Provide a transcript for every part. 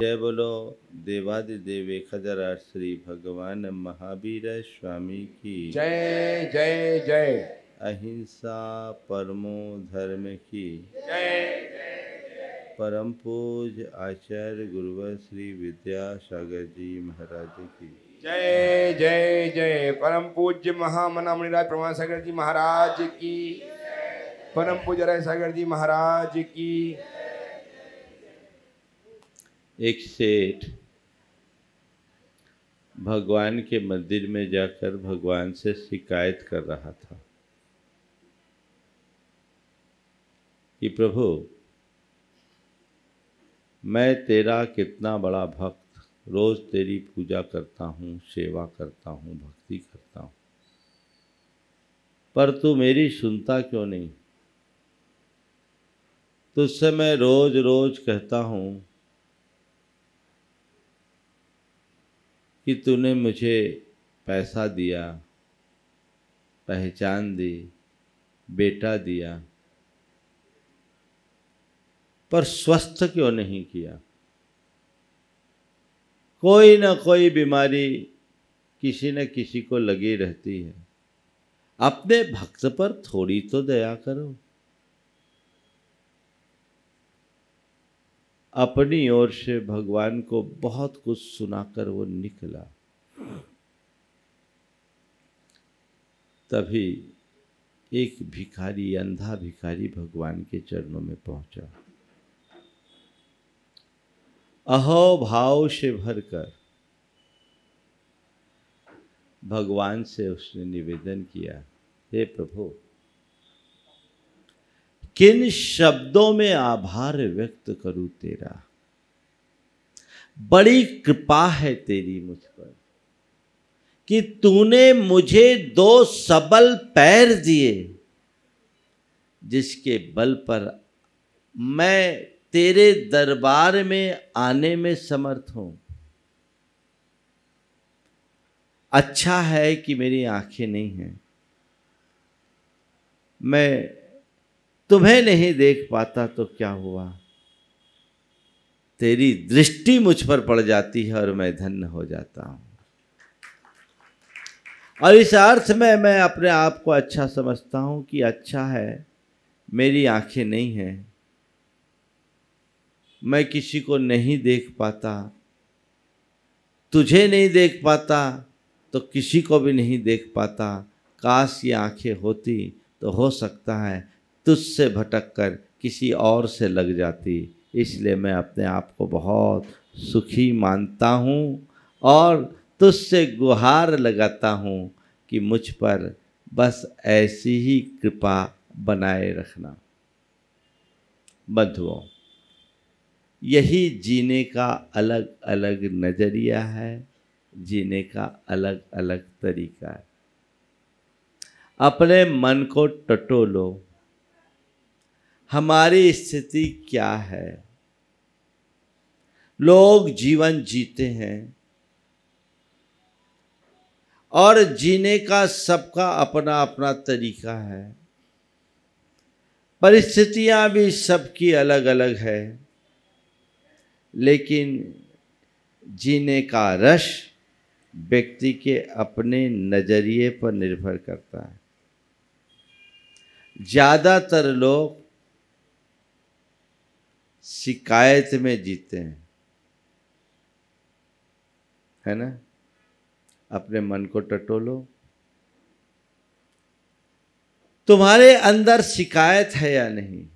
जय बोलो देवादि देवे खजरा श्री भगवान महावीर स्वामी की जय जय जय अहिंसा परमो धर्म की जय परम पूज आचार्य गुरुवर श्री विद्यासागर जी महाराज की जय जय जय परम पूज्य महामनामणि राज प्रमाण सागर जी महाराज की परम पूज राय सागर जी महाराज की एक सेठ भगवान के मंदिर में जाकर भगवान से शिकायत कर रहा था कि प्रभु मैं तेरा कितना बड़ा भक्त रोज़ तेरी पूजा करता हूँ सेवा करता हूँ भक्ति करता हूँ पर तू मेरी सुनता क्यों नहीं तुझसे मैं रोज़ रोज़ कहता हूँ कि तूने मुझे पैसा दिया पहचान दी बेटा दिया पर स्वस्थ क्यों नहीं किया कोई ना कोई बीमारी किसी न किसी को लगी रहती है अपने भक्त पर थोड़ी तो दया करो अपनी ओर से भगवान को बहुत कुछ सुनाकर वो निकला तभी एक भिखारी अंधा भिखारी भगवान के चरणों में पहुंचा अहो भाव से भरकर भगवान से उसने निवेदन किया हे प्रभु किन शब्दों में आभार व्यक्त करूं तेरा बड़ी कृपा है तेरी मुझ पर कि तूने मुझे दो सबल पैर दिए जिसके बल पर मैं तेरे दरबार में आने में समर्थ हूं अच्छा है कि मेरी आंखें नहीं हैं मैं तुम्हें नहीं देख पाता तो क्या हुआ तेरी दृष्टि मुझ पर पड़ जाती है और मैं धन्य हो जाता हूं और इस अर्थ में मैं अपने आप को अच्छा समझता हूं कि अच्छा है मेरी आंखें नहीं हैं मैं किसी को नहीं देख पाता तुझे नहीं देख पाता तो किसी को भी नहीं देख पाता काश ये आंखें होती तो हो सकता है तुझसे भटक कर किसी और से लग जाती इसलिए मैं अपने आप को बहुत सुखी मानता हूँ और तुझसे गुहार लगाता हूँ कि मुझ पर बस ऐसी ही कृपा बनाए रखना बंधुओं यही जीने का अलग अलग नज़रिया है जीने का अलग अलग तरीका है अपने मन को टटोलो हमारी स्थिति क्या है लोग जीवन जीते हैं और जीने का सबका अपना अपना तरीका है परिस्थितियां भी सबकी अलग अलग है लेकिन जीने का रश व्यक्ति के अपने नज़रिए पर निर्भर करता है ज़्यादातर लोग शिकायत में जीते हैं है ना अपने मन को टटोलो तुम्हारे अंदर शिकायत है या नहीं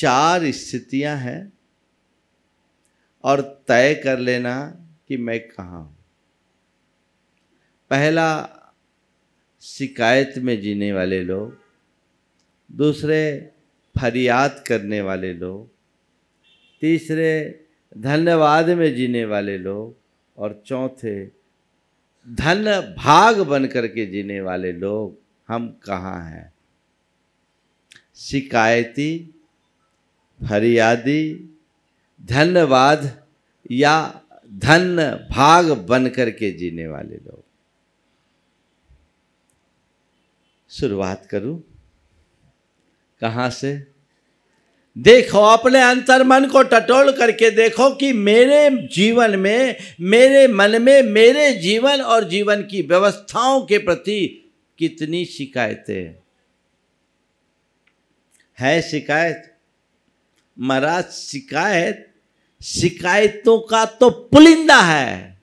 चार स्थितियां हैं और तय कर लेना कि मैं कहा हूं पहला शिकायत में जीने वाले लोग दूसरे फरियाद करने वाले लोग तीसरे धन्यवाद में जीने वाले लोग और चौथे धन भाग बन करके जीने वाले लोग हम कहाँ हैं शिकायती फरियादी धन्यवाद या धन भाग बन करके जीने वाले लोग शुरुआत करूं कहाँ से देखो अपने अंतर्मन को टटोल करके देखो कि मेरे जीवन में मेरे मन में मेरे जीवन और जीवन की व्यवस्थाओं के प्रति कितनी शिकायतें है शिकायत महाराज शिकायत शिकायतों का तो पुलिंदा है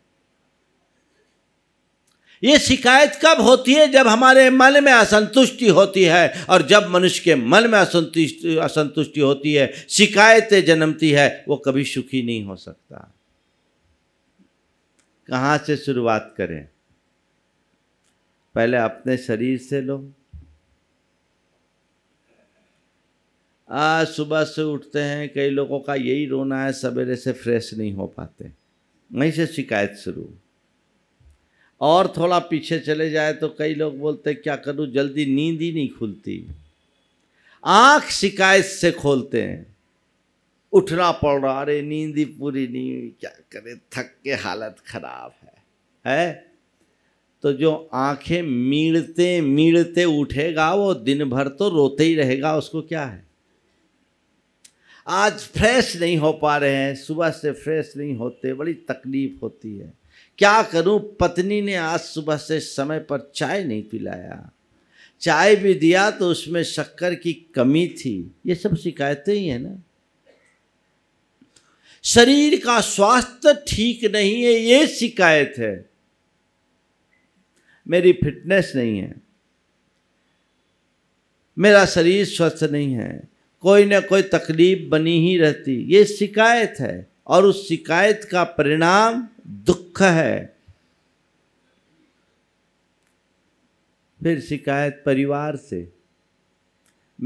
ये शिकायत कब होती है जब हमारे मन में असंतुष्टि होती है और जब मनुष्य के मन में असंतुष्टि असंतुष्टि होती है शिकायतें जन्मती है वो कभी सुखी नहीं हो सकता कहाँ से शुरुआत करें पहले अपने शरीर से लो आज सुबह से उठते हैं कई लोगों का यही रोना है सवेरे से फ्रेश नहीं हो पाते वहीं से शिकायत शुरू और थोड़ा पीछे चले जाए तो कई लोग बोलते क्या करूं जल्दी नींद ही नहीं खुलती आंख शिकायत से खोलते हैं उठना पड़ रहा अरे नींद ही पूरी नहीं क्या करें थक के हालत खराब है है तो जो आंखें मीड़ते मीड़ते उठेगा वो दिन भर तो रोते ही रहेगा उसको क्या है आज फ्रेश नहीं हो पा रहे हैं सुबह से फ्रेश नहीं होते बड़ी तकलीफ होती है क्या करूं पत्नी ने आज सुबह से समय पर चाय नहीं पिलाया चाय भी दिया तो उसमें शक्कर की कमी थी ये सब शिकायतें ही है ना शरीर का स्वास्थ्य ठीक नहीं है ये शिकायत है मेरी फिटनेस नहीं है मेरा शरीर स्वस्थ नहीं है कोई ना कोई तकलीफ बनी ही रहती ये शिकायत है और उस शिकायत का परिणाम दुख है फिर शिकायत परिवार से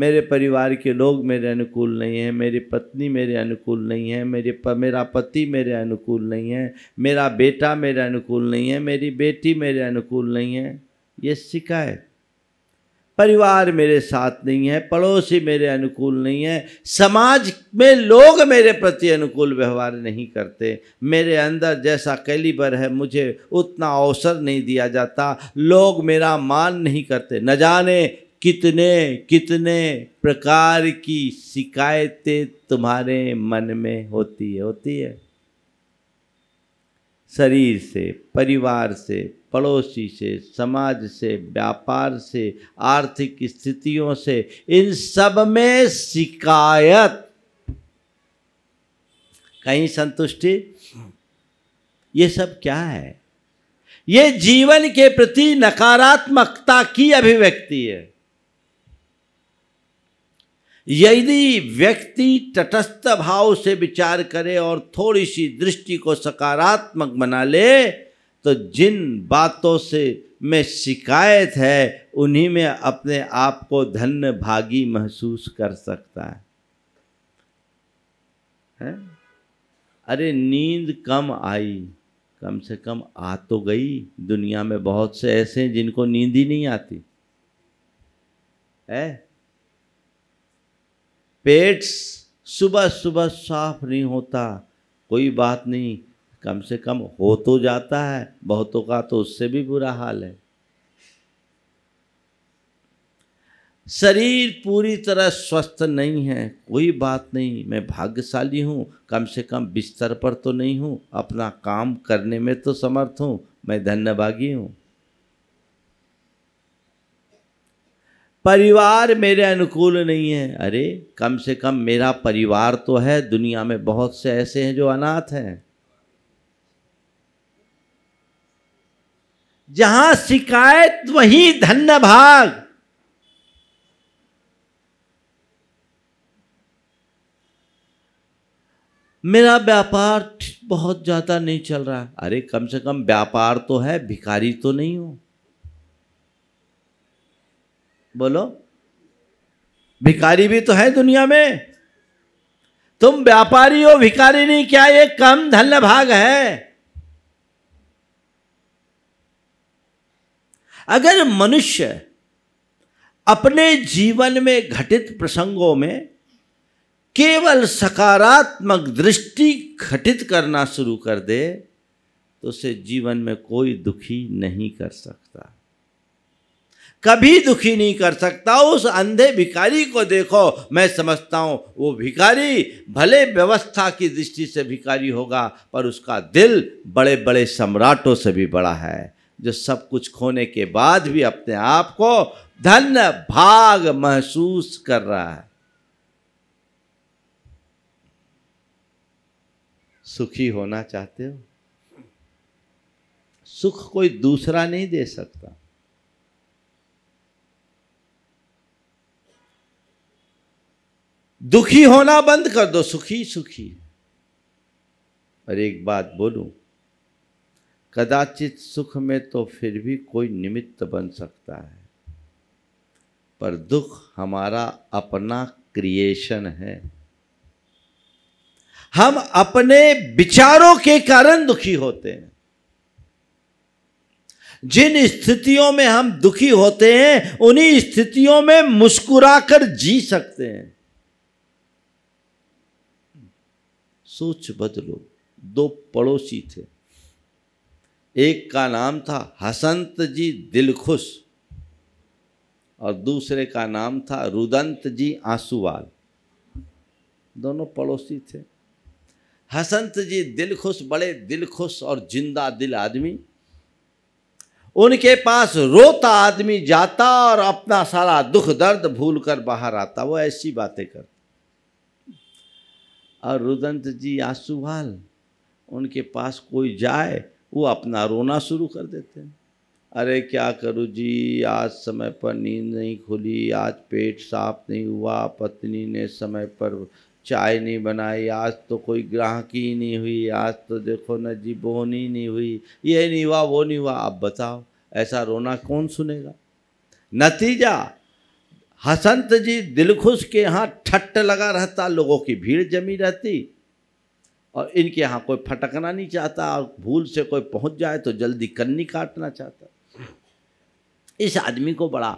मेरे परिवार के लोग मेरे अनुकूल नहीं हैं मेरी पत्नी मेरे अनुकूल नहीं है मेरे प, मेरा पति मेरे अनुकूल नहीं है मेरा बेटा मेरे अनुकूल नहीं है मेरी बेटी मेरे अनुकूल नहीं है ये शिकायत परिवार मेरे साथ नहीं है पड़ोसी मेरे अनुकूल नहीं है समाज में लोग मेरे प्रति अनुकूल व्यवहार नहीं करते मेरे अंदर जैसा कैलिबर है मुझे उतना अवसर नहीं दिया जाता लोग मेरा मान नहीं करते न जाने कितने कितने प्रकार की शिकायतें तुम्हारे मन में होती है होती है शरीर से परिवार से पड़ोसी से समाज से व्यापार से आर्थिक स्थितियों से इन सब में शिकायत कहीं संतुष्टि ये सब क्या है ये जीवन के प्रति नकारात्मकता की अभिव्यक्ति है यदि व्यक्ति तटस्थ भाव से विचार करे और थोड़ी सी दृष्टि को सकारात्मक बना ले तो जिन बातों से में शिकायत है उन्हीं में अपने आप को धन्य भागी महसूस कर सकता है, है? अरे नींद कम आई कम से कम आ तो गई दुनिया में बहुत से ऐसे हैं जिनको नींद ही नहीं आती है पेट्स सुबह सुबह साफ नहीं होता कोई बात नहीं कम से कम हो तो जाता है बहुतों का तो उससे भी बुरा हाल है शरीर पूरी तरह स्वस्थ नहीं है कोई बात नहीं मैं भाग्यशाली हूँ कम से कम बिस्तर पर तो नहीं हूँ अपना काम करने में तो समर्थ हूँ मैं धन्यभागी हूँ परिवार मेरे अनुकूल नहीं है अरे कम से कम मेरा परिवार तो है दुनिया में बहुत से ऐसे हैं जो अनाथ हैं जहां शिकायत वही धन्य भाग मेरा व्यापार बहुत ज़्यादा नहीं चल रहा अरे कम से कम व्यापार तो है भिखारी तो नहीं हो बोलो भिखारी भी तो है दुनिया में तुम व्यापारी हो भिखारी नहीं क्या ये कम धन्य भाग है अगर मनुष्य अपने जीवन में घटित प्रसंगों में केवल सकारात्मक दृष्टि घटित करना शुरू कर दे तो उसे जीवन में कोई दुखी नहीं कर सकता कभी दुखी नहीं कर सकता उस अंधे भिखारी को देखो मैं समझता हूं वो भिखारी भले व्यवस्था की दृष्टि से भिखारी होगा पर उसका दिल बड़े बड़े सम्राटों से भी बड़ा है जो सब कुछ खोने के बाद भी अपने आप को धन भाग महसूस कर रहा है सुखी होना चाहते हो सुख कोई दूसरा नहीं दे सकता दुखी होना बंद कर दो सुखी सुखी और एक बात बोलूं कदाचित सुख में तो फिर भी कोई निमित्त बन सकता है पर दुख हमारा अपना क्रिएशन है हम अपने विचारों के कारण दुखी होते हैं जिन स्थितियों में हम दुखी होते हैं उन्हीं स्थितियों में मुस्कुराकर जी सकते हैं सोच बदलो दो पड़ोसी थे एक का नाम था हसंत जी दिलखुश और दूसरे का नाम था रुदंत जी आंसूवाल दोनों पड़ोसी थे हसंत जी दिलखुश बड़े दिलखुश और जिंदा दिल आदमी उनके पास रोता आदमी जाता और अपना सारा दुख दर्द भूल कर बाहर आता वो ऐसी बातें कर और रुदंत जी आंसूवाल उनके पास कोई जाए वो अपना रोना शुरू कर देते हैं अरे क्या करूँ जी आज समय पर नींद नहीं खुली आज पेट साफ नहीं हुआ पत्नी ने समय पर चाय नहीं बनाई आज तो कोई ग्राहक ही नहीं हुई आज तो देखो न जी बोनी ही नहीं हुई ये नहीं हुआ वो नहीं हुआ आप बताओ ऐसा रोना कौन सुनेगा नतीजा हसंत जी दिलखुश के यहाँ ठट्ट लगा रहता लोगों की भीड़ जमी रहती और इनके यहाँ कोई फटकना नहीं चाहता और भूल से कोई पहुँच जाए तो जल्दी कन्नी काटना चाहता इस आदमी को बड़ा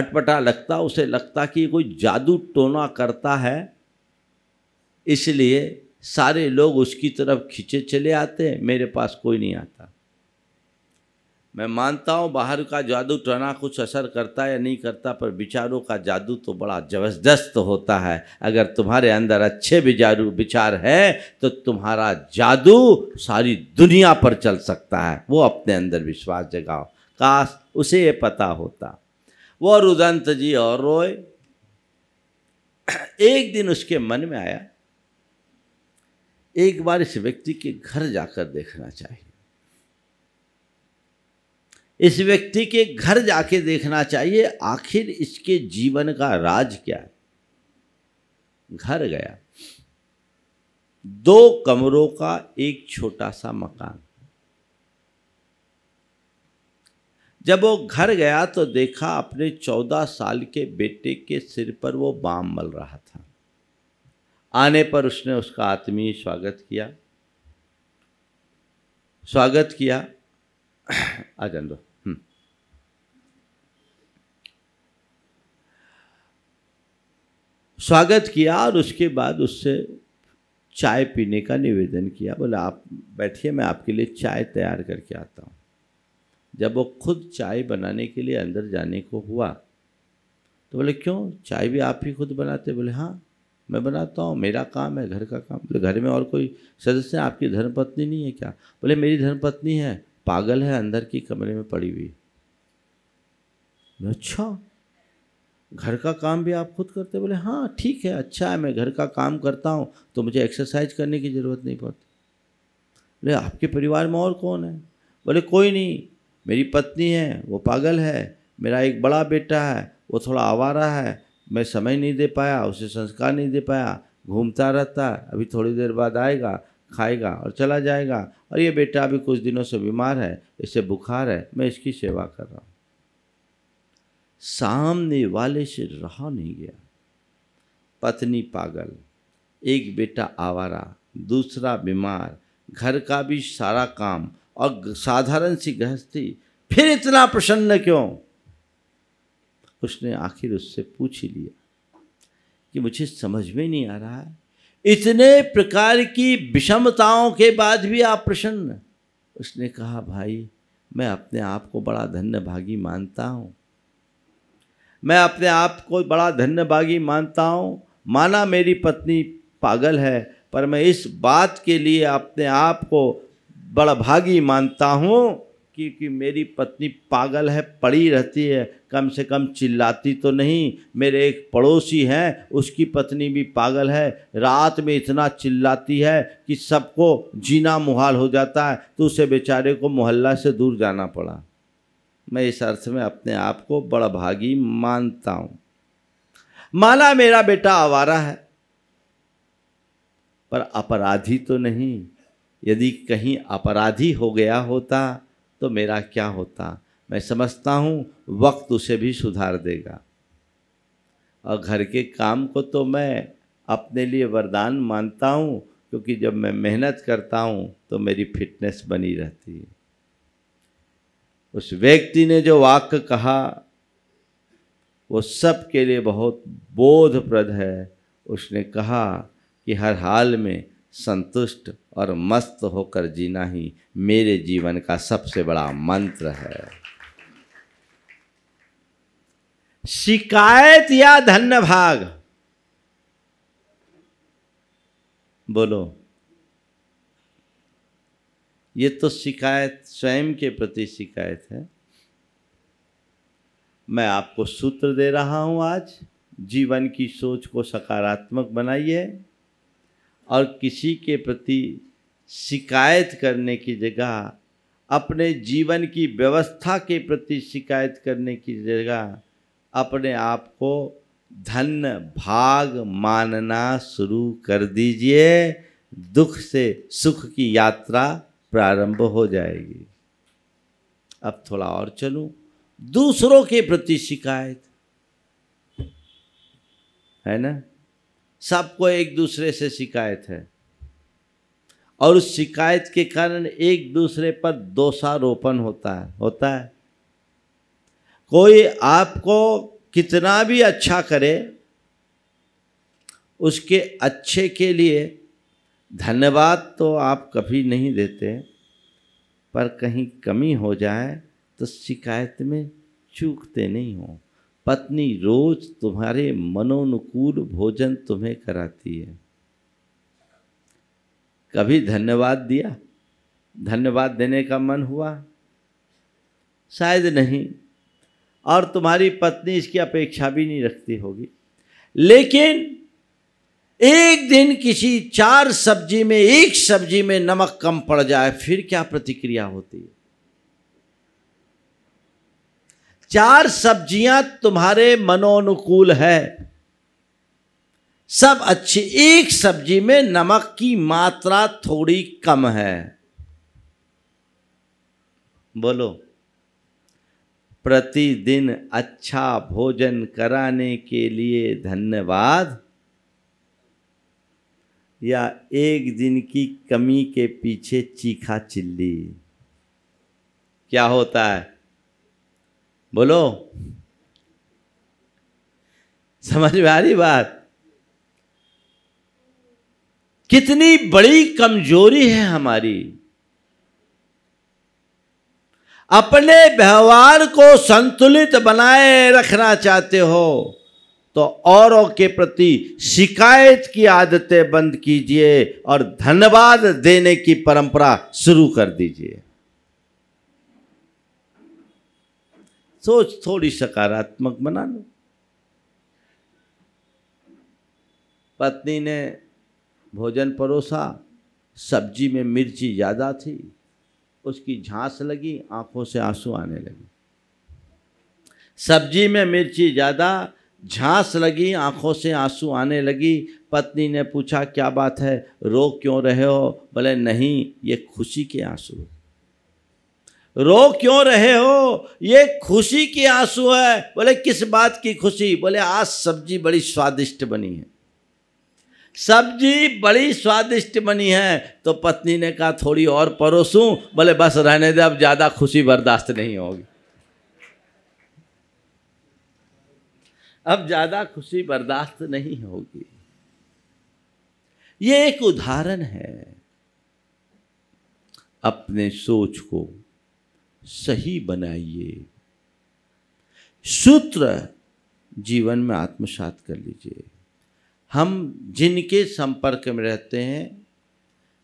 अटपटा लगता उसे लगता कि कोई जादू टोना करता है इसलिए सारे लोग उसकी तरफ खींचे चले आते मेरे पास कोई नहीं आता मैं मानता हूँ बाहर का जादू टना कुछ असर करता या नहीं करता पर विचारों का जादू तो बड़ा ज़बरदस्त होता है अगर तुम्हारे अंदर अच्छे विचारू विचार हैं तो तुम्हारा जादू सारी दुनिया पर चल सकता है वो अपने अंदर विश्वास जगाओ काश उसे ये पता होता वो रुदंत जी और रोए एक दिन उसके मन में आया एक बार इस व्यक्ति के घर जाकर देखना चाहिए इस व्यक्ति के घर जाके देखना चाहिए आखिर इसके जीवन का राज क्या है घर गया दो कमरों का एक छोटा सा मकान जब वो घर गया तो देखा अपने चौदह साल के बेटे के सिर पर वो बाम मल रहा था आने पर उसने उसका आत्मीय स्वागत किया स्वागत किया आ जान दो स्वागत किया और उसके बाद उससे चाय पीने का निवेदन किया बोला आप बैठिए मैं आपके लिए चाय तैयार करके आता हूँ जब वो खुद चाय बनाने के लिए अंदर जाने को हुआ तो बोले क्यों चाय भी आप ही खुद बनाते बोले हाँ मैं बनाता हूँ मेरा काम है घर का काम बोले घर में और कोई सदस्य आपकी धर्मपत्नी नहीं है क्या बोले मेरी धर्मपत्नी है पागल है अंदर की कमरे में पड़ी हुई अच्छा घर का काम भी आप खुद करते बोले हाँ ठीक है अच्छा है मैं घर का काम करता हूँ तो मुझे एक्सरसाइज करने की ज़रूरत नहीं पड़ती बोले आपके परिवार में और कौन है बोले कोई नहीं मेरी पत्नी है वो पागल है मेरा एक बड़ा बेटा है वो थोड़ा आवारा है मैं समय नहीं दे पाया उसे संस्कार नहीं दे पाया घूमता रहता है अभी थोड़ी देर बाद आएगा खाएगा और चला जाएगा और ये बेटा अभी कुछ दिनों से बीमार है इससे बुखार है मैं इसकी सेवा कर रहा हूँ सामने वाले से रहा नहीं गया पत्नी पागल एक बेटा आवारा दूसरा बीमार घर का भी सारा काम और साधारण सी गृहस्थी फिर इतना प्रसन्न क्यों उसने आखिर उससे पूछ ही लिया कि मुझे समझ में नहीं आ रहा है इतने प्रकार की विषमताओं के बाद भी आप प्रसन्न उसने कहा भाई मैं अपने आप को बड़ा धन्य भागी मानता हूँ मैं अपने आप को बड़ा धन्यभागी मानता हूँ माना मेरी पत्नी पागल है पर मैं इस बात के लिए अपने आप को बड़ा भागी मानता हूँ क्योंकि मेरी पत्नी पागल है पड़ी रहती है कम से कम चिल्लाती तो नहीं मेरे एक पड़ोसी हैं उसकी पत्नी भी पागल है रात में इतना चिल्लाती है कि सबको जीना मुहाल हो जाता है तो उसे बेचारे को मोहल्ला से दूर जाना पड़ा मैं इस अर्थ में अपने आप को बड़ा भागी मानता हूँ माना मेरा बेटा आवारा है पर अपराधी तो नहीं यदि कहीं अपराधी हो गया होता तो मेरा क्या होता मैं समझता हूँ वक्त उसे भी सुधार देगा और घर के काम को तो मैं अपने लिए वरदान मानता हूँ क्योंकि जब मैं मेहनत करता हूँ तो मेरी फिटनेस बनी रहती है उस व्यक्ति ने जो वाक्य कहा वो सब के लिए बहुत बोधप्रद है उसने कहा कि हर हाल में संतुष्ट और मस्त होकर जीना ही मेरे जीवन का सबसे बड़ा मंत्र है शिकायत या धन्य भाग बोलो ये तो शिकायत स्वयं के प्रति शिकायत है मैं आपको सूत्र दे रहा हूँ आज जीवन की सोच को सकारात्मक बनाइए और किसी के प्रति शिकायत करने की जगह अपने जीवन की व्यवस्था के प्रति शिकायत करने की जगह अपने आप को धन्य भाग मानना शुरू कर दीजिए दुख से सुख की यात्रा प्रारंभ हो जाएगी अब थोड़ा और चलू दूसरों के प्रति शिकायत है ना सबको एक दूसरे से शिकायत है और उस शिकायत के कारण एक दूसरे पर दोषारोपण होता है होता है कोई आपको कितना भी अच्छा करे उसके अच्छे के लिए धन्यवाद तो आप कभी नहीं देते पर कहीं कमी हो जाए तो शिकायत में चूकते नहीं हो पत्नी रोज तुम्हारे मनोनुकूल भोजन तुम्हें कराती है कभी धन्यवाद दिया धन्यवाद देने का मन हुआ शायद नहीं और तुम्हारी पत्नी इसकी अपेक्षा भी नहीं रखती होगी लेकिन एक दिन किसी चार सब्जी में एक सब्जी में नमक कम पड़ जाए फिर क्या प्रतिक्रिया होती है चार सब्जियां तुम्हारे मनोनुकूल है सब अच्छी एक सब्जी में नमक की मात्रा थोड़ी कम है बोलो प्रतिदिन अच्छा भोजन कराने के लिए धन्यवाद या एक दिन की कमी के पीछे चीखा चिल्ली क्या होता है बोलो समझ में आ रही बात कितनी बड़ी कमजोरी है हमारी अपने व्यवहार को संतुलित बनाए रखना चाहते हो तो औरों के प्रति शिकायत की आदतें बंद कीजिए और धन्यवाद देने की परंपरा शुरू कर दीजिए सोच थोड़ी सकारात्मक बना लो पत्नी ने भोजन परोसा सब्जी में मिर्ची ज़्यादा थी उसकी झांस लगी आंखों से आंसू आने लगे सब्जी में मिर्ची ज़्यादा झांस लगी आंखों से आंसू आने लगी पत्नी ने पूछा क्या बात है रो क्यों रहे हो बोले नहीं ये खुशी के आंसू रो क्यों रहे हो ये खुशी के आंसू है बोले किस बात की खुशी बोले आज सब्जी बड़ी स्वादिष्ट बनी है सब्जी बड़ी स्वादिष्ट बनी है तो पत्नी ने कहा थोड़ी और परोसूं बोले बस रहने दे अब ज़्यादा खुशी बर्दाश्त नहीं होगी अब ज़्यादा खुशी बर्दाश्त नहीं होगी ये एक उदाहरण है अपने सोच को सही बनाइए सूत्र जीवन में आत्मसात कर लीजिए हम जिनके संपर्क में रहते हैं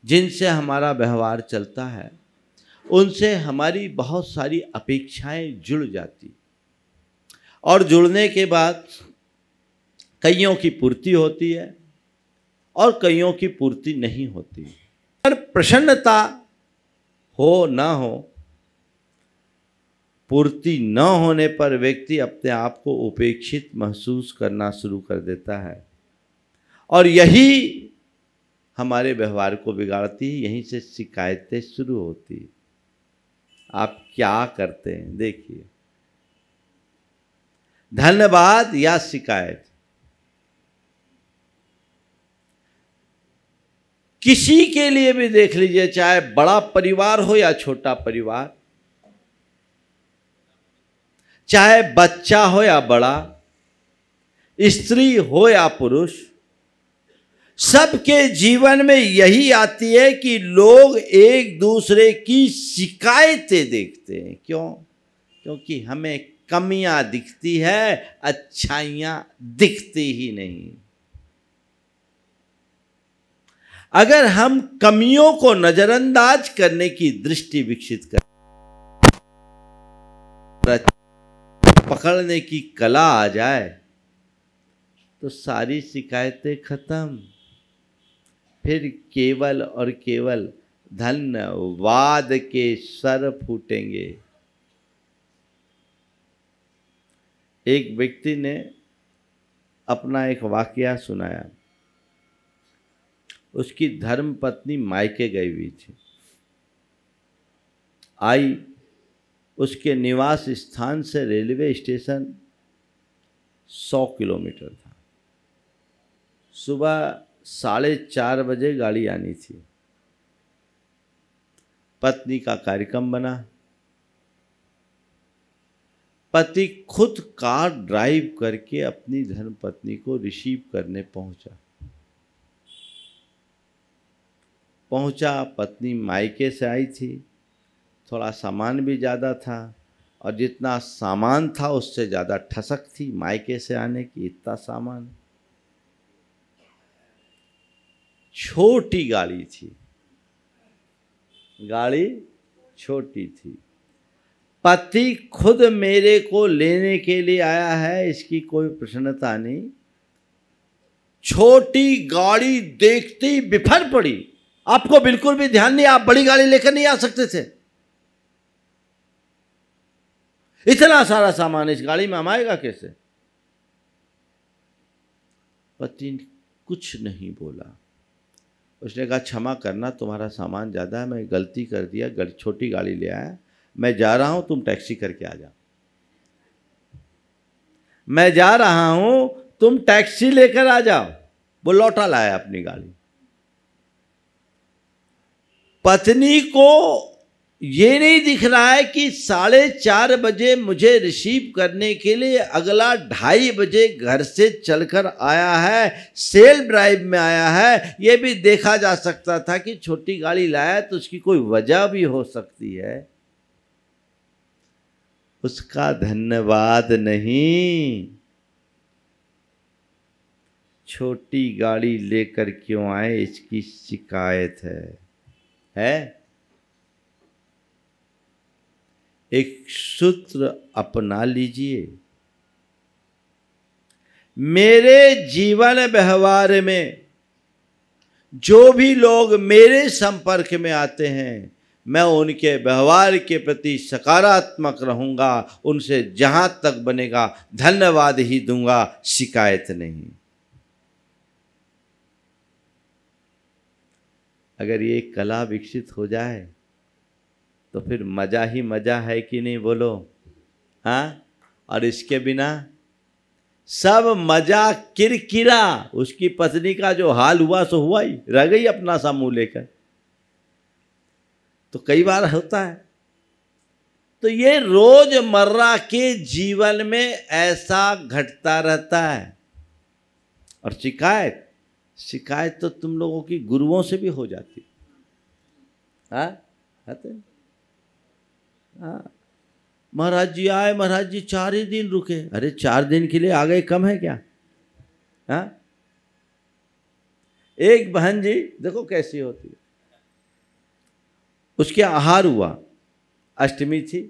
जिनसे हमारा व्यवहार चलता है उनसे हमारी बहुत सारी अपेक्षाएं जुड़ जाती और जुड़ने के बाद कईयों की पूर्ति होती है और कईयों की पूर्ति नहीं होती पर प्रसन्नता हो ना हो पूर्ति न होने पर व्यक्ति अपने आप को उपेक्षित महसूस करना शुरू कर देता है और यही हमारे व्यवहार को बिगाड़ती है यहीं से शिकायतें शुरू होती आप क्या करते हैं देखिए धन्यवाद या शिकायत किसी के लिए भी देख लीजिए चाहे बड़ा परिवार हो या छोटा परिवार चाहे बच्चा हो या बड़ा स्त्री हो या पुरुष सबके जीवन में यही आती है कि लोग एक दूसरे की शिकायतें देखते हैं क्यों क्योंकि हमें कमियां दिखती है अच्छाइयां दिखती ही नहीं अगर हम कमियों को नजरअंदाज करने की दृष्टि विकसित कर पकड़ने की कला आ जाए तो सारी शिकायतें खत्म फिर केवल और केवल धन वाद के सर फूटेंगे एक व्यक्ति ने अपना एक वाक्य सुनाया उसकी धर्म पत्नी मायके गई हुई थी आई उसके निवास स्थान से रेलवे स्टेशन सौ किलोमीटर था सुबह साढ़े चार बजे गाड़ी आनी थी पत्नी का कार्यक्रम बना पति खुद कार ड्राइव करके अपनी धर्म पत्नी को रिसीव करने पहुंचा पहुंचा पत्नी मायके से आई थी थोड़ा सामान भी ज़्यादा था और जितना सामान था उससे ज़्यादा ठसक थी मायके से आने की इतना सामान छोटी गाड़ी थी गाड़ी छोटी थी पति खुद मेरे को लेने के लिए आया है इसकी कोई प्रसन्नता नहीं छोटी गाड़ी देखती बिफर पड़ी आपको बिल्कुल भी ध्यान नहीं आप बड़ी गाड़ी लेकर नहीं आ सकते थे इतना सारा सामान इस गाड़ी में हम आएगा कैसे पति कुछ नहीं बोला उसने कहा क्षमा करना तुम्हारा सामान ज़्यादा है मैं गलती कर दिया छोटी गाड़ी ले आया मैं जा रहा हूं तुम टैक्सी करके आ जाओ मैं जा रहा हूं तुम टैक्सी लेकर आ जाओ वो लौटा लाया अपनी गाड़ी पत्नी को ये नहीं दिख रहा है कि साढ़े चार बजे मुझे रिसीव करने के लिए अगला ढाई बजे घर से चलकर आया है सेल ड्राइव में आया है ये भी देखा जा सकता था कि छोटी गाड़ी लाया तो उसकी कोई वजह भी हो सकती है उसका धन्यवाद नहीं छोटी गाड़ी लेकर क्यों आए इसकी शिकायत है है एक सूत्र अपना लीजिए मेरे जीवन व्यवहार में जो भी लोग मेरे संपर्क में आते हैं मैं उनके व्यवहार के प्रति सकारात्मक रहूँगा उनसे जहाँ तक बनेगा धन्यवाद ही दूंगा शिकायत नहीं अगर ये कला विकसित हो जाए तो फिर मज़ा ही मज़ा है कि नहीं बोलो हाँ और इसके बिना सब मज़ा किरकिरा उसकी पत्नी का जो हाल हुआ सो हुआ ही रह गई अपना सा मुँह लेकर तो कई बार होता है तो ये रोजमर्रा के जीवन में ऐसा घटता रहता है और शिकायत शिकायत तो तुम लोगों की गुरुओं से भी हो जाती है हाँ, हाँ। महाराज जी आए महाराज जी चार ही दिन रुके अरे चार दिन के लिए आ गए कम है क्या हाँ एक बहन जी देखो कैसी होती उसके आहार हुआ अष्टमी थी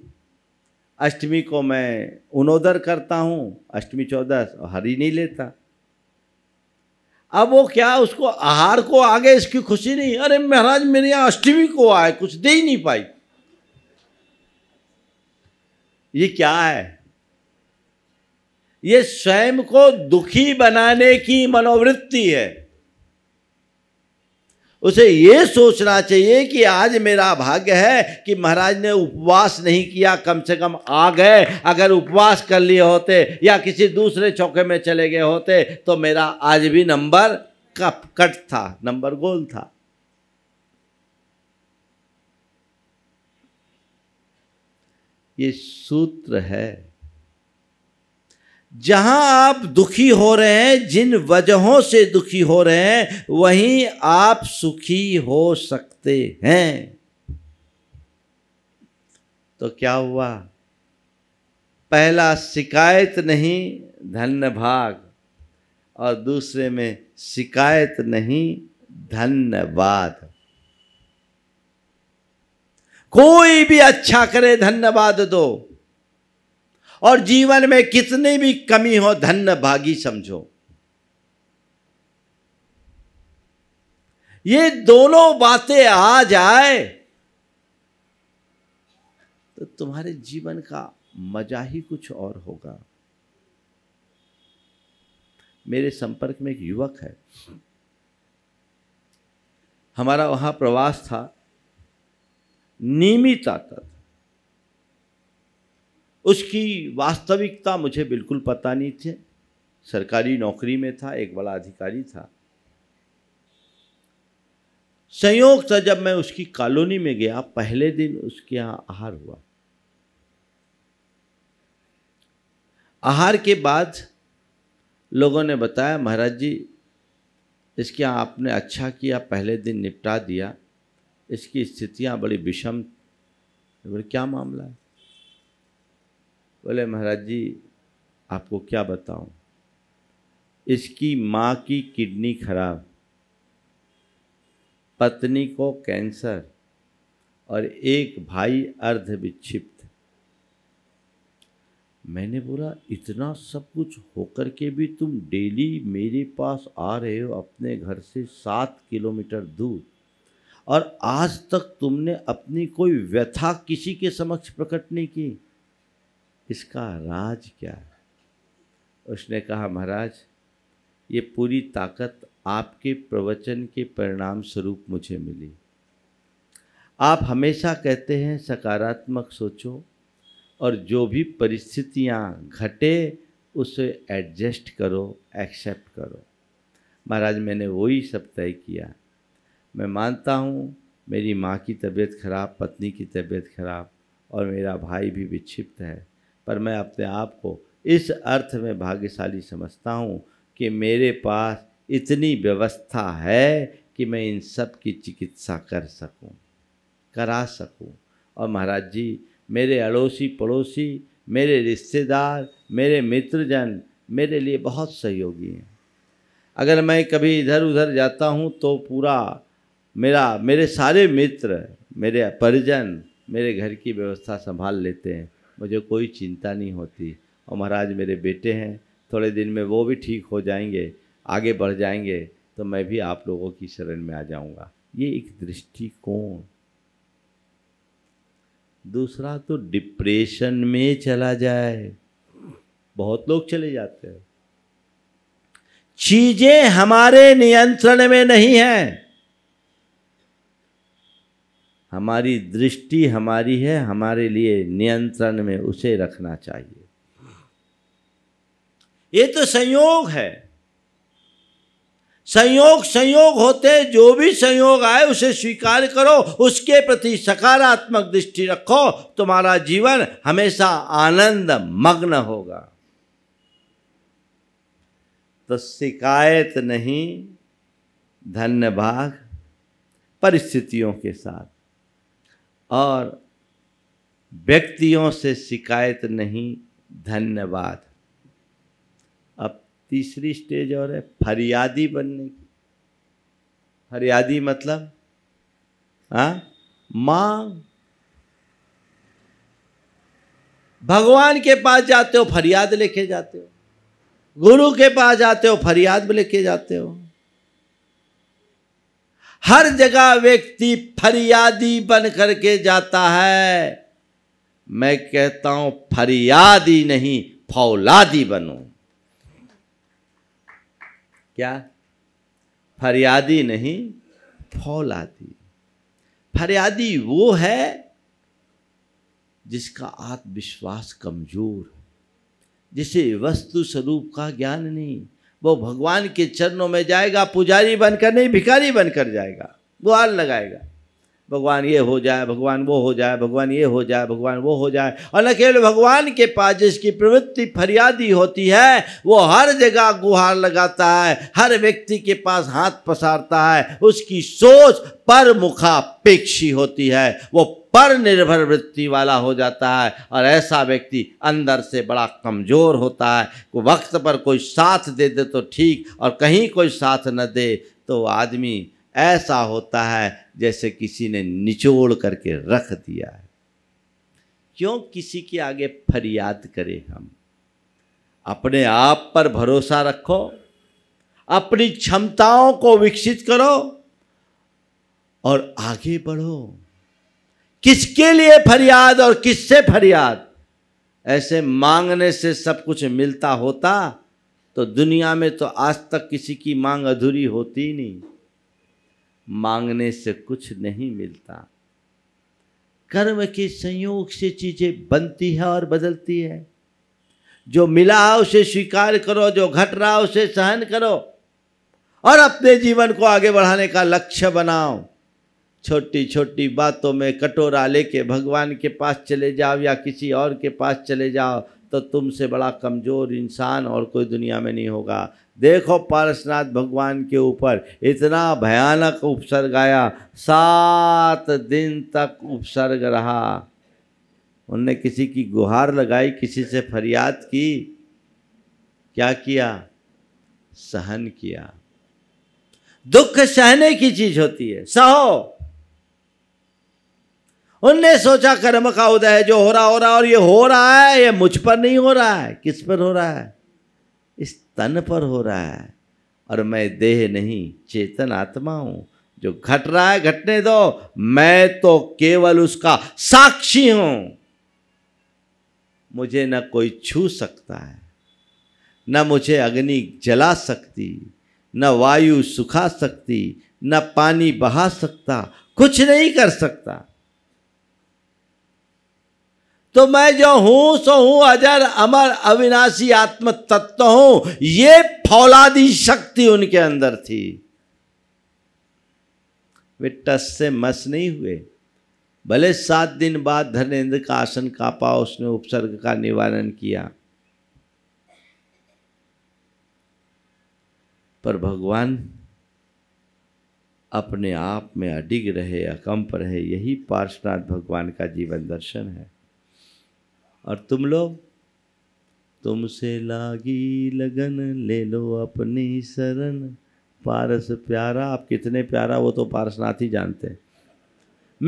अष्टमी को मैं उनोदर करता हूँ अष्टमी चौदह हरी नहीं लेता अब वो क्या उसको आहार को आगे इसकी खुशी नहीं अरे महाराज मेरे यहाँ अष्टमी को आए कुछ दे ही नहीं पाई ये क्या है ये स्वयं को दुखी बनाने की मनोवृत्ति है उसे ये सोचना चाहिए कि आज मेरा भाग्य है कि महाराज ने उपवास नहीं किया कम से कम आ गए अगर उपवास कर लिए होते या किसी दूसरे चौके में चले गए होते तो मेरा आज भी नंबर कप कट था नंबर गोल था ये सूत्र है जहां आप दुखी हो रहे हैं जिन वजहों से दुखी हो रहे हैं वहीं आप सुखी हो सकते हैं तो क्या हुआ पहला शिकायत नहीं धन्य भाग और दूसरे में शिकायत नहीं धन्यवाद कोई भी अच्छा करे धन्यवाद दो और जीवन में कितनी भी कमी हो धन्य भागी समझो ये दोनों बातें आ जाए तो तुम्हारे जीवन का मजा ही कुछ और होगा मेरे संपर्क में एक युवक है हमारा वहां प्रवास था नियमित आता था उसकी वास्तविकता मुझे बिल्कुल पता नहीं थी सरकारी नौकरी में था एक बड़ा अधिकारी था संयोग था जब मैं उसकी कॉलोनी में गया पहले दिन उसके यहाँ आहार हुआ आहार के बाद लोगों ने बताया महाराज जी इसके यहाँ आपने अच्छा किया पहले दिन निपटा दिया इसकी स्थितियाँ बड़ी विषम क्या मामला है बोले महाराज जी आपको क्या बताऊं इसकी माँ की किडनी खराब पत्नी को कैंसर और एक भाई अर्ध विक्षिप्त मैंने बोला इतना सब कुछ होकर के भी तुम डेली मेरे पास आ रहे हो अपने घर से सात किलोमीटर दूर और आज तक तुमने अपनी कोई व्यथा किसी के समक्ष प्रकट नहीं की इसका राज क्या है उसने कहा महाराज ये पूरी ताकत आपके प्रवचन के परिणाम स्वरूप मुझे मिली आप हमेशा कहते हैं सकारात्मक सोचो और जो भी परिस्थितियाँ घटे उसे एडजस्ट करो एक्सेप्ट करो महाराज मैंने वही सब तय किया मैं मानता हूँ मेरी माँ की तबीयत ख़राब पत्नी की तबीयत ख़राब और मेरा भाई भी विक्षिप्त है पर मैं अपने आप को इस अर्थ में भाग्यशाली समझता हूँ कि मेरे पास इतनी व्यवस्था है कि मैं इन सब की चिकित्सा कर सकूँ करा सकूँ और महाराज जी मेरे अड़ोसी पड़ोसी मेरे रिश्तेदार मेरे मित्रजन मेरे लिए बहुत सहयोगी हैं अगर मैं कभी इधर उधर जाता हूँ तो पूरा मेरा मेरे सारे मित्र मेरे परिजन मेरे घर की व्यवस्था संभाल लेते हैं मुझे कोई चिंता नहीं होती और महाराज मेरे बेटे हैं थोड़े दिन में वो भी ठीक हो जाएंगे आगे बढ़ जाएंगे तो मैं भी आप लोगों की शरण में आ जाऊंगा ये एक दृष्टिकोण दूसरा तो डिप्रेशन में चला जाए बहुत लोग चले जाते हैं चीजें हमारे नियंत्रण में नहीं हैं हमारी दृष्टि हमारी है हमारे लिए नियंत्रण में उसे रखना चाहिए ये तो संयोग है संयोग संयोग होते जो भी संयोग आए उसे स्वीकार करो उसके प्रति सकारात्मक दृष्टि रखो तुम्हारा जीवन हमेशा आनंद मग्न होगा तो शिकायत नहीं धन्य भाग परिस्थितियों के साथ और व्यक्तियों से शिकायत नहीं धन्यवाद अब तीसरी स्टेज और है फरियादी बनने की फरियादी मतलब हाँ मांग भगवान के पास जाते हो फरियाद लेके जाते हो गुरु के पास जाते हो फरियाद लेके जाते हो हर जगह व्यक्ति फरियादी बन करके जाता है मैं कहता हूं फरियादी नहीं फौलादी बनो क्या फरियादी नहीं फौलादी फरियादी वो है जिसका आत्मविश्वास कमजोर जिसे वस्तु स्वरूप का ज्ञान नहीं वो भगवान के चरणों में जाएगा पुजारी बनकर नहीं भिखारी बनकर जाएगा गुआल लगाएगा भगवान ये हो जाए भगवान वो हो जाए भगवान ये हो जाए भगवान वो हो जाए और न केवल भगवान के पास जिसकी प्रवृत्ति फरियादी होती है वो हर जगह गुहार लगाता है हर व्यक्ति के पास हाथ पसारता है उसकी सोच पर मुखापेक्षी होती है वो पर निर्भर वृत्ति वाला हो जाता है और ऐसा व्यक्ति अंदर से बड़ा कमज़ोर होता है को वक्त पर कोई साथ दे दे तो ठीक और कहीं कोई साथ न दे तो आदमी ऐसा होता है जैसे किसी ने निचोड़ करके रख दिया है क्यों किसी के आगे फरियाद करें हम अपने आप पर भरोसा रखो अपनी क्षमताओं को विकसित करो और आगे बढ़ो किसके लिए फरियाद और किससे फरियाद ऐसे मांगने से सब कुछ मिलता होता तो दुनिया में तो आज तक किसी की मांग अधूरी होती नहीं मांगने से कुछ नहीं मिलता कर्म के संयोग से चीज़ें बनती है और बदलती है जो मिला उसे स्वीकार करो जो घट रहा उसे सहन करो और अपने जीवन को आगे बढ़ाने का लक्ष्य बनाओ छोटी छोटी बातों में कटोरा लेके भगवान के पास चले जाओ या किसी और के पास चले जाओ तो तुमसे बड़ा कमज़ोर इंसान और कोई दुनिया में नहीं होगा देखो पारसनाथ भगवान के ऊपर इतना भयानक उपसर्ग आया सात दिन तक उपसर्ग रहा उनने किसी की गुहार लगाई किसी से फरियाद की क्या किया सहन किया दुख सहने की चीज होती है सहो उनने सोचा कर्म का उदय जो हो रहा हो रहा और ये हो रहा है ये मुझ पर नहीं हो रहा है किस पर हो रहा है तन पर हो रहा है और मैं देह नहीं चेतन आत्मा हूँ जो घट रहा है घटने दो मैं तो केवल उसका साक्षी हूँ मुझे न कोई छू सकता है न मुझे अग्नि जला सकती न वायु सुखा सकती न पानी बहा सकता कुछ नहीं कर सकता तो मैं जो हूं सो हूं अजर अमर अविनाशी आत्म तत्व हूं ये फौलादी शक्ति उनके अंदर थी वे टस से मस नहीं हुए भले सात दिन बाद धर्मेंद्र का आसन कापा उसने उपसर्ग का निवारण किया पर भगवान अपने आप में अडिग रहे अकंप रहे यही पार्श्वनाथ भगवान का जीवन दर्शन है और तुम लोग तुमसे लागी लगन ले लो अपनी शरण पारस प्यारा आप कितने प्यारा वो तो पारसनाथ ही जानते हैं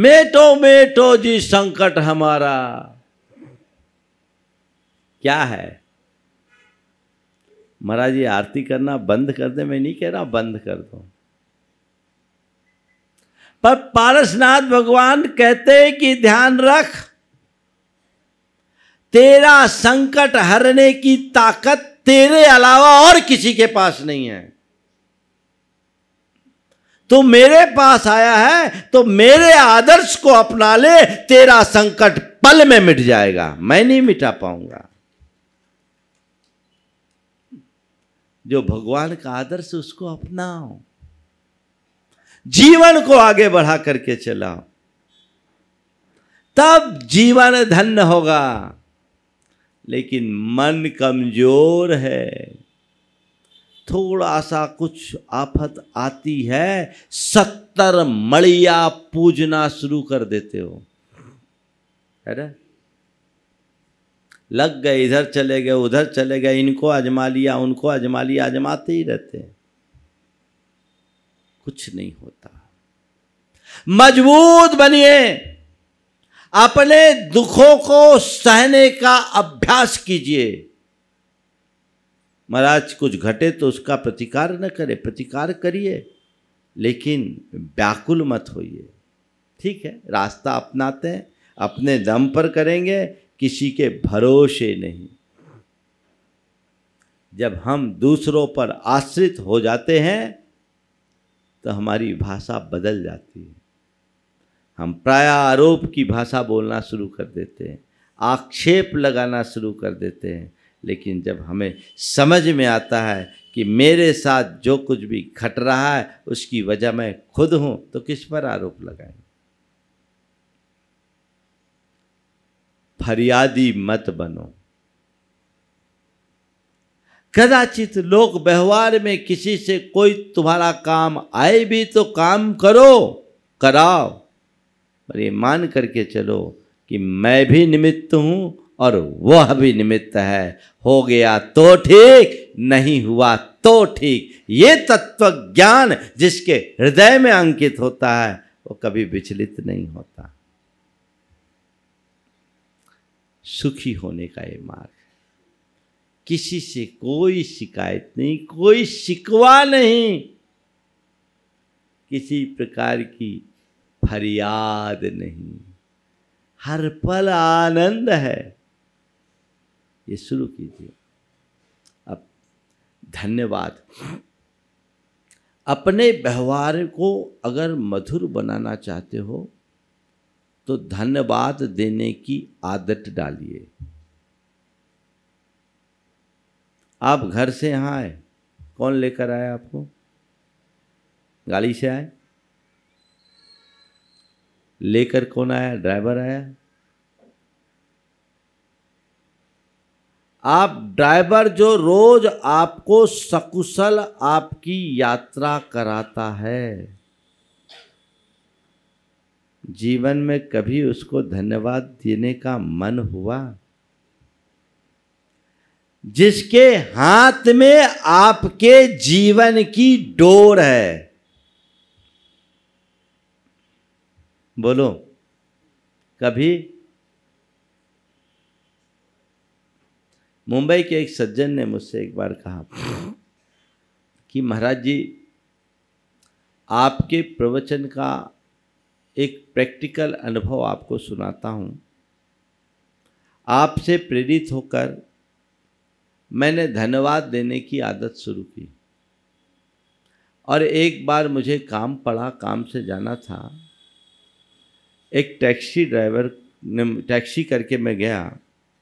मेटो मेटो जी संकट हमारा क्या है महाराज ये आरती करना बंद कर दे मैं नहीं कह रहा बंद कर दो पर पारसनाथ भगवान कहते हैं कि ध्यान रख तेरा संकट हरने की ताकत तेरे अलावा और किसी के पास नहीं है तो मेरे पास आया है तो मेरे आदर्श को अपना ले तेरा संकट पल में मिट जाएगा मैं नहीं मिटा पाऊंगा जो भगवान का आदर्श उसको अपनाओ जीवन को आगे बढ़ा करके चलाओ तब जीवन धन्य होगा लेकिन मन कमज़ोर है थोड़ा सा कुछ आफत आती है सत्तर मड़िया पूजना शुरू कर देते हो है ना लग गए इधर चले गए उधर चले गए इनको आजमा लिया उनको अजमा लिया अजमाते ही रहते हैं कुछ नहीं होता मजबूत बनिए अपने दुखों को सहने का अभ्यास कीजिए महाराज कुछ घटे तो उसका प्रतिकार न करे प्रतिकार करिए लेकिन व्याकुल मत होइए ठीक है रास्ता अपनाते हैं अपने दम पर करेंगे किसी के भरोसे नहीं जब हम दूसरों पर आश्रित हो जाते हैं तो हमारी भाषा बदल जाती है हम प्राय आरोप की भाषा बोलना शुरू कर देते हैं आक्षेप लगाना शुरू कर देते हैं लेकिन जब हमें समझ में आता है कि मेरे साथ जो कुछ भी घट रहा है उसकी वजह मैं खुद हूं तो किस पर आरोप लगाएं फरियादी मत बनो कदाचित लोग व्यवहार में किसी से कोई तुम्हारा काम आए भी तो काम करो कराओ पर ये मान करके चलो कि मैं भी निमित्त हूँ और वह भी निमित्त है हो गया तो ठीक नहीं हुआ तो ठीक ये तत्व ज्ञान जिसके हृदय में अंकित होता है वो कभी विचलित नहीं होता सुखी होने का ये मार्ग किसी से कोई शिकायत नहीं कोई शिकवा नहीं किसी प्रकार की फरियाद नहीं हर पल आनंद है ये शुरू कीजिए अब धन्यवाद अपने व्यवहार को अगर मधुर बनाना चाहते हो तो धन्यवाद देने की आदत डालिए आप घर से यहाँ आए कौन लेकर आया आपको गाड़ी से आए लेकर कौन आया ड्राइवर आया आप ड्राइवर जो रोज आपको सकुशल आपकी यात्रा कराता है जीवन में कभी उसको धन्यवाद देने का मन हुआ जिसके हाथ में आपके जीवन की डोर है बोलो कभी मुंबई के एक सज्जन ने मुझसे एक बार कहा कि महाराज जी आपके प्रवचन का एक प्रैक्टिकल अनुभव आपको सुनाता हूँ आपसे प्रेरित होकर मैंने धन्यवाद देने की आदत शुरू की और एक बार मुझे काम पड़ा काम से जाना था एक टैक्सी ड्राइवर ने टैक्सी करके मैं गया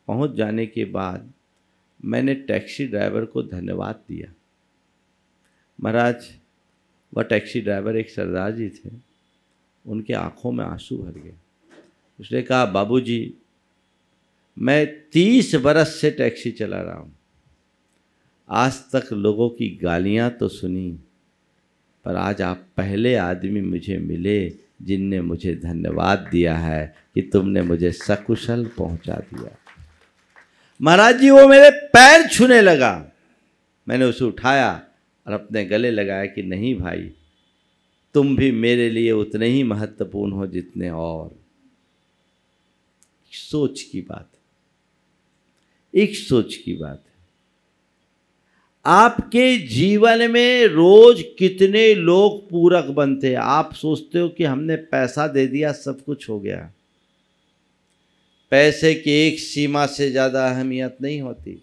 पहुंच जाने के बाद मैंने टैक्सी ड्राइवर को धन्यवाद दिया महाराज वह टैक्सी ड्राइवर एक सरदार जी थे उनके आंखों में आंसू भर गए उसने कहा बाबूजी मैं तीस बरस से टैक्सी चला रहा हूँ आज तक लोगों की गालियाँ तो सुनी पर आज आप पहले आदमी मुझे मिले जिनने मुझे धन्यवाद दिया है कि तुमने मुझे सकुशल पहुंचा दिया महाराज जी वो मेरे पैर छूने लगा मैंने उसे उठाया और अपने गले लगाया कि नहीं भाई तुम भी मेरे लिए उतने ही महत्वपूर्ण हो जितने और सोच की बात एक सोच की बात है आपके जीवन में रोज कितने लोग पूरक बनते हैं आप सोचते हो कि हमने पैसा दे दिया सब कुछ हो गया पैसे की एक सीमा से ज़्यादा अहमियत नहीं होती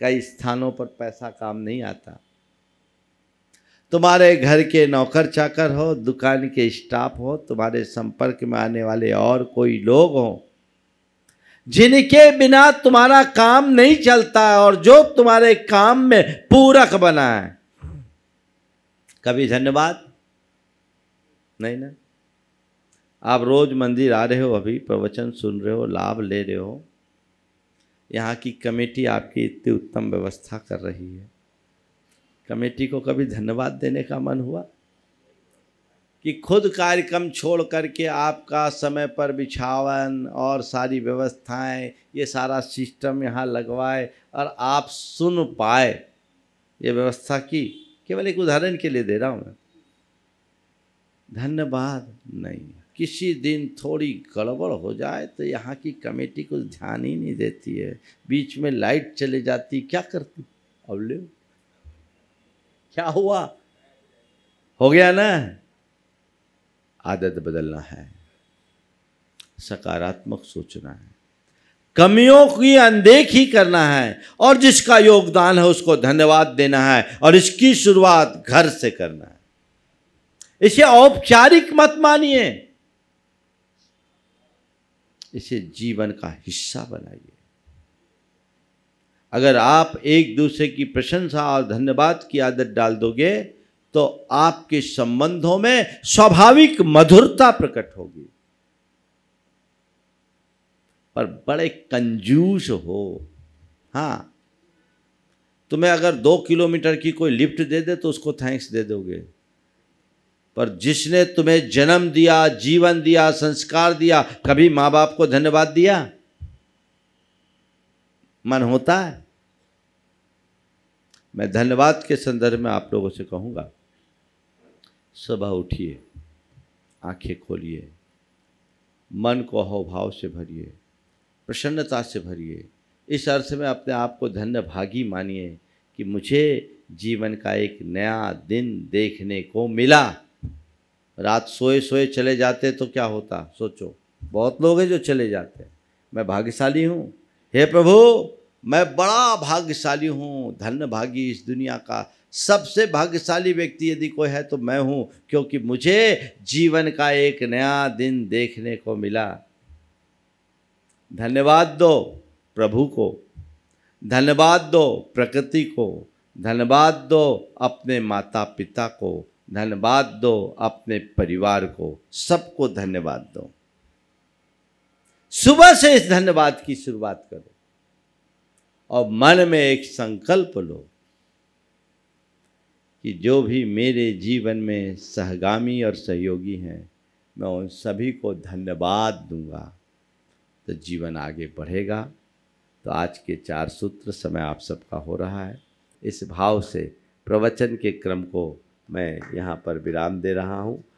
कई स्थानों पर पैसा काम नहीं आता तुम्हारे घर के नौकर चाकर हो दुकान के स्टाफ हो तुम्हारे संपर्क में आने वाले और कोई लोग हों जिनके बिना तुम्हारा काम नहीं चलता और जो तुम्हारे काम में पूरक बना है कभी धन्यवाद नहीं ना आप रोज मंदिर आ रहे हो अभी प्रवचन सुन रहे हो लाभ ले रहे हो यहाँ की कमेटी आपकी इतनी उत्तम व्यवस्था कर रही है कमेटी को कभी धन्यवाद देने का मन हुआ कि खुद कार्यक्रम छोड़ करके आपका समय पर बिछावन और सारी व्यवस्थाएं ये सारा सिस्टम यहाँ लगवाए और आप सुन पाए ये व्यवस्था की केवल एक उदाहरण के लिए दे रहा हूँ मैं धन्यवाद नहीं किसी दिन थोड़ी गड़बड़ हो जाए तो यहाँ की कमेटी कुछ ध्यान ही नहीं देती है बीच में लाइट चले जाती क्या करती अब ले क्या हुआ हो गया ना आदत बदलना है सकारात्मक सोचना है कमियों की अनदेखी करना है और जिसका योगदान है उसको धन्यवाद देना है और इसकी शुरुआत घर से करना है इसे औपचारिक मत मानिए इसे जीवन का हिस्सा बनाइए अगर आप एक दूसरे की प्रशंसा और धन्यवाद की आदत डाल दोगे तो आपके संबंधों में स्वाभाविक मधुरता प्रकट होगी पर बड़े कंजूस हो हाँ तुम्हें अगर दो किलोमीटर की कोई लिफ्ट दे दे तो उसको थैंक्स दे दोगे पर जिसने तुम्हें जन्म दिया जीवन दिया संस्कार दिया कभी माँ बाप को धन्यवाद दिया मन होता है मैं धन्यवाद के संदर्भ में आप लोगों से कहूँगा सुबह उठिए आंखें खोलिए मन को अहोभाव से भरिए प्रसन्नता से भरिए इस अर्थ में अपने आप को धन्य भागी मानिए कि मुझे जीवन का एक नया दिन देखने को मिला रात सोए सोए चले जाते तो क्या होता सोचो बहुत लोग हैं जो चले जाते हैं मैं भाग्यशाली हूँ हे प्रभु मैं बड़ा भाग्यशाली हूँ धन्य भागी इस दुनिया का सबसे भाग्यशाली व्यक्ति यदि कोई है तो मैं हूं क्योंकि मुझे जीवन का एक नया दिन देखने को मिला धन्यवाद दो प्रभु को धन्यवाद दो प्रकृति को धन्यवाद दो अपने माता पिता को धन्यवाद दो अपने परिवार को सबको धन्यवाद दो सुबह से इस धन्यवाद की शुरुआत करो और मन में एक संकल्प लो कि जो भी मेरे जीवन में सहगामी और सहयोगी हैं मैं उन सभी को धन्यवाद दूंगा तो जीवन आगे बढ़ेगा तो आज के चार सूत्र समय आप सबका हो रहा है इस भाव से प्रवचन के क्रम को मैं यहाँ पर विराम दे रहा हूँ